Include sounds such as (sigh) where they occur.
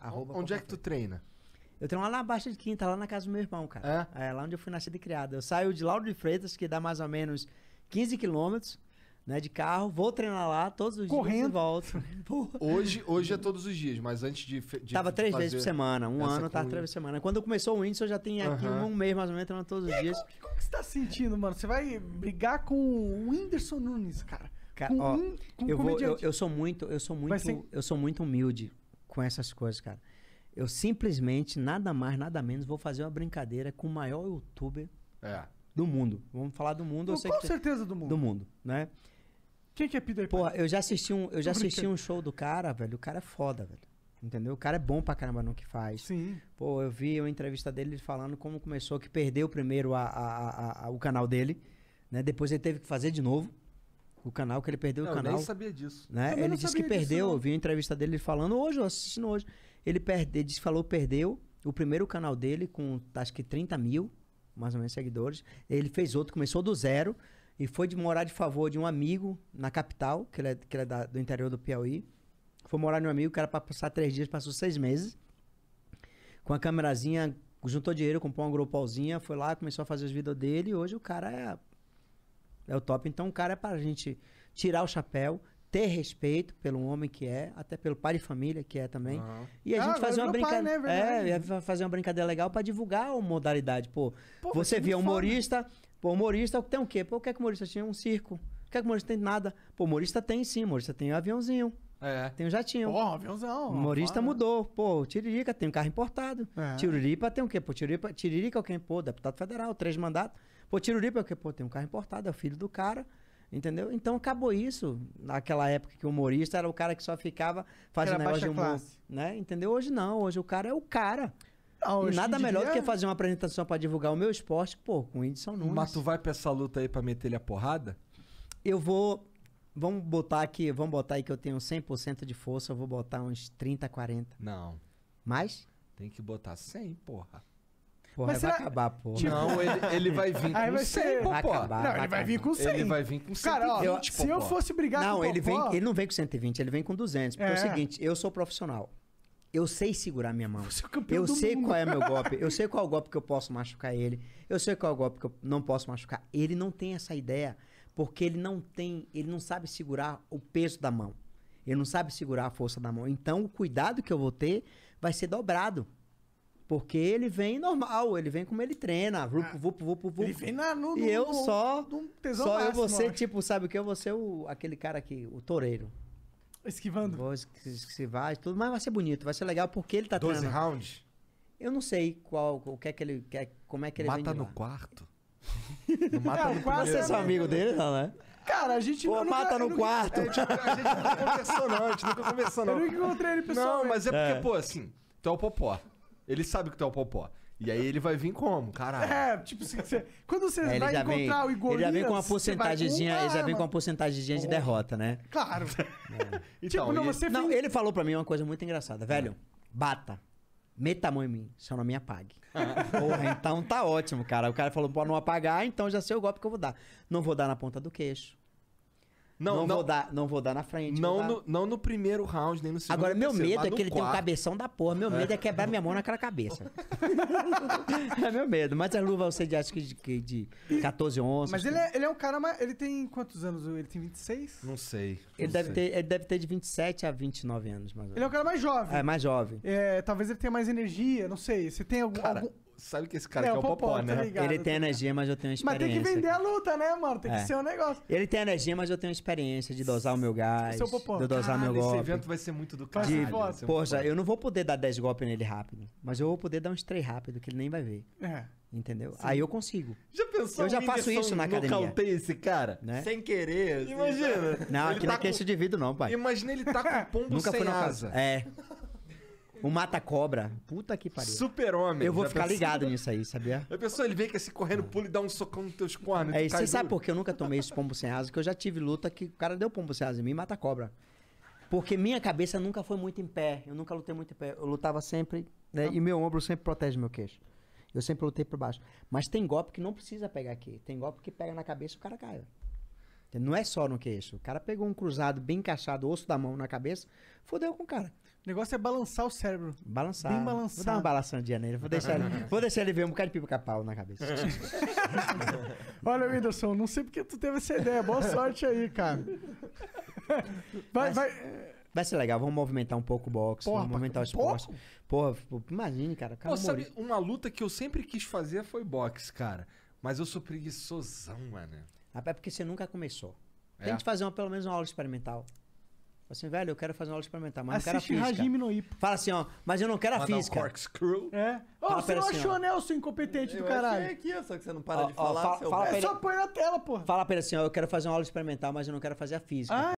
Arroba Onde é que tu treina? Eu treino lá na Baixa de Quinta, lá na casa do meu irmão, cara. É? é lá onde eu fui nascido e criado. Eu saio de Lauro de Freitas, que dá mais ou menos 15 quilômetros, né, de carro. Vou treinar lá todos os Correndo. dias e volto. (laughs) hoje, hoje é todos os dias, mas antes de... de tava três vezes por semana, um ano tava três vezes por semana. Quando começou o índice, eu já tenho aqui um mês mais ou menos treinando todos os E dias. como, que- como que você tá sentindo, mano? Você vai brigar com o Whindersson Nunes, cara. Cara, com ó, um- com um vou, eu, eu sou muito, eu sou muito, ser- eu sou muito humilde com essas coisas, cara. Eu simplesmente, nada mais, nada menos, vou fazer uma brincadeira com o maior youtuber é. do mundo. Vamos falar do mundo. Eu com certeza tem... do mundo. Do mundo, né? Quem que é Peter Pan? Porra, eu já assisti um, eu já assisti um show do cara, velho. O cara é foda, velho. Entendeu? O cara é bom pra caramba no que faz. Sim. Pô, eu vi uma entrevista dele falando como começou, que perdeu primeiro a, a, a, a o canal dele, né? Depois ele teve que fazer de novo o canal, que ele perdeu não, o canal. Eu nem sabia disso. Né? ele disse que perdeu, disso, eu vi a entrevista dele falando hoje, assistindo hoje. Ele, perde, ele disse, falou perdeu o primeiro canal dele com acho que 30 mil, mais ou menos, seguidores. Ele fez outro, começou do zero e foi de morar de favor de um amigo na capital, que ele é, que ele é da, do interior do Piauí. Foi morar de um amigo, que era para passar três dias, passou seis meses. Com a câmerazinha juntou dinheiro, comprou uma grupalzinha, foi lá, começou a fazer os vídeos dele e hoje o cara é é o top. Então, o cara é para a gente tirar o chapéu, ter respeito pelo homem que é, até pelo pai de família que é também. Uhum. E a ah, gente fazer uma brincadeira. Né? É, é fazer uma brincadeira legal para divulgar a modalidade. Pô, pô você via humorista, foda. pô, humorista tem o quê? Pô, o que é que humorista tinha? Um circo. O que é que humorista tem? Nada. Pô, humorista tem sim, humorista tem um aviãozinho. É. Tem um jatinho. Porra, um aviãozão. Humorista mano. mudou. Pô, Tiririca tem um carro importado. É. Tiriripa tem o quê? Pô, Tiriripa, Tiririca é o quem? Pô, deputado federal, três mandatos. Pô, Tiruripa, porque, é pô, tem um carro importado, é o filho do cara. Entendeu? Então acabou isso. Naquela época que o humorista era o cara que só ficava fazendo negócio de humor. Né? Entendeu? Hoje não, hoje o cara é o cara. e nada melhor do que fazer uma apresentação para divulgar o meu esporte, pô, com o Whindersson Nunes. Mas tu vai pra essa luta aí pra meter ele a porrada? Eu vou. Vamos botar aqui, vamos botar aí que eu tenho 100% de força, eu vou botar uns 30, 40. Não. Mais? Tem que botar 100, porra. Porra, mas será... vai acabar, pô. Tipo... Não, ele, ele vai vir com Aí vai ser... Vai acabar, não, vai ele vai vir com 100. Ele vai vir com 120, Cara, ó, eu, se eu fosse brigar não, com ele Não, vem, ele não vem com 120, ele vem com 200. Porque é, é o seguinte, eu sou profissional. Eu sei segurar minha mão. (laughs) É eu, sei mundo. qual é meu golpe. Eu sei (laughs) qual é o golpe que eu posso machucar ele. Eu sei qual é o golpe que eu não posso machucar. Ele não tem essa ideia porque ele não tem, ele não sabe segurar o peso da mão. Ele não sabe segurar a força da mão. Então o cuidado que eu vou ter vai ser dobrado. Porque ele vem normal, ele vem como ele treina. Ah. Vup, vup, vup, vup. Ele vem na, no, E eu só. No tesão só máximo, eu vou ser, tipo, sabe o que? Eu vou ser o, aquele cara aqui, o toureiro. Esquivando? Vou esquivar e tudo, mas vai ser bonito, vai ser legal porque ele tá 12 treinando. 12 rounds? Eu não sei qual, o que é que ele quer, como é que ele Mata no lá. quarto? (laughs) Não mata é, no quarto. Você é seu amigo dele, não, né? Cara, a gente Pô, não. mata no nunca, quarto. É, tipo, a gente nunca (laughs) conversou, não. A gente nunca conversou, não. Eu nunca encontrei ele pessoalmente. Não, mas é porque, é. pô, assim, Então é o Popó. Ele sabe que tu é o Popó. E aí ele vai vir como, caralho? É, tipo, se, assim, se, quando você é, vai encontrar vem, o Igor Ele já vem com uma porcentagemzinha, uh, ele já ah, vem com uma porcentagemzinha de derrota, né? Claro. (laughs) É. Tipo, então, tipo, não, ele, não, ele falou para mim uma coisa muito engraçada, velho. Bata. Meta a mão em mim, não me é apague. (laughs) Porra, então tá ótimo, cara. O cara falou, pô, não apagar, então já sei o golpe que eu vou dar. Não vou dar na ponta do queixo. Não, não, não, vou dar, não vou dar na frente. Não, no, não no primeiro round, nem no segundo. Agora, meu terceiro, medo é que ele quarto. tem um cabeção da porra. Meu medo é, é quebrar minha mão naquela cabeça. (laughs) é meu medo. Mas a luva você sei que de, de 14 11. Mas ele é, ele é um cara. ele tem quantos anos? Ele tem 26? Não sei. Ele, não deve, sei. Ter, ele deve ter de 27 a 29 anos, mais ou menos. Ele é um cara mais jovem. É, mais jovem. É, talvez ele tenha mais energia, não sei. Você tem algum. Cara, algum sabe que esse cara é, é o Popó, popó tá né? Ligado, ele tá tem energia, mas eu tenho experiência. Mas tem que vender a luta, né, mano? Tem que é. ser um negócio. Ele tem energia, mas eu tenho experiência de dosar o meu gás. Seu Popó. De dosar Caralho, meu golpe. Esse evento vai ser muito do caralho. De, poxa, eu não vou poder dar 10 golpes nele rápido, mas eu vou poder dar uns 3 rápido, que ele nem vai ver. É. Entendeu? Sim. Aí eu consigo. Já pensou? Eu já faço isso na academia. Nocautei esse cara, né? Sem querer. Assim, Imagina. Não, aqui não tá é queixo de vidro não, pai. Imagina ele tá com o pombo Nunca sem casa. É. O mata-cobra. Puta que pariu. Super-homem. Eu vou ficar pensou? ligado nisso aí, sabia? A pessoa, ele vem que assim, correndo, é. pula e dá um socão nos teus cornos. É, isso. você sabe por que eu nunca tomei esse pombo sem asa? Que eu já tive luta que o cara deu pombo sem asa em mim e mata-cobra. Porque minha cabeça nunca foi muito em pé. Eu nunca lutei muito em pé. Eu lutava sempre, né? E meu ombro sempre protege meu queixo. Eu sempre lutei por baixo. Mas tem golpe que não precisa pegar aqui. Tem golpe que pega na cabeça e o cara cai. Não é só no queixo. O cara pegou um cruzado bem encaixado, osso da mão na cabeça, fodeu com o cara. O negócio é balançar o cérebro. Balançar. Bem balançado. Vou dar uma balançadinha nele. Vou deixar ele, vou deixar ele ver um bocado de pipa-pau na cabeça. (laughs) Olha, Whindersson, não sei porque tu teve essa ideia. Boa sorte aí, cara. Vai, Mas... vai... Vai ser legal, vamos movimentar um pouco o boxe, Porra, vamos movimentar o esporte. Porra, imagine, cara. cara Pô, sabe, uma luta que eu sempre quis fazer foi boxe, cara. Mas eu sou preguiçosão, mano. É porque você nunca começou. É. Tente fazer uma, pelo menos uma aula experimental. Fala assim, velho, eu quero fazer uma aula experimental, mas Assiste não quero a física. no Ipo. Fala assim, ó, mas eu não quero a Manda física. Um corkscrew. É. Ô, oh, você não assim, achou, ó. né, eu sou incompetente eu do caralho. aqui, só que você não para de falar. Fala, fala é ele... só põe na tela, porra. Fala pra ele assim, ó, eu quero fazer uma aula experimental, mas eu não quero fazer a física. Ah,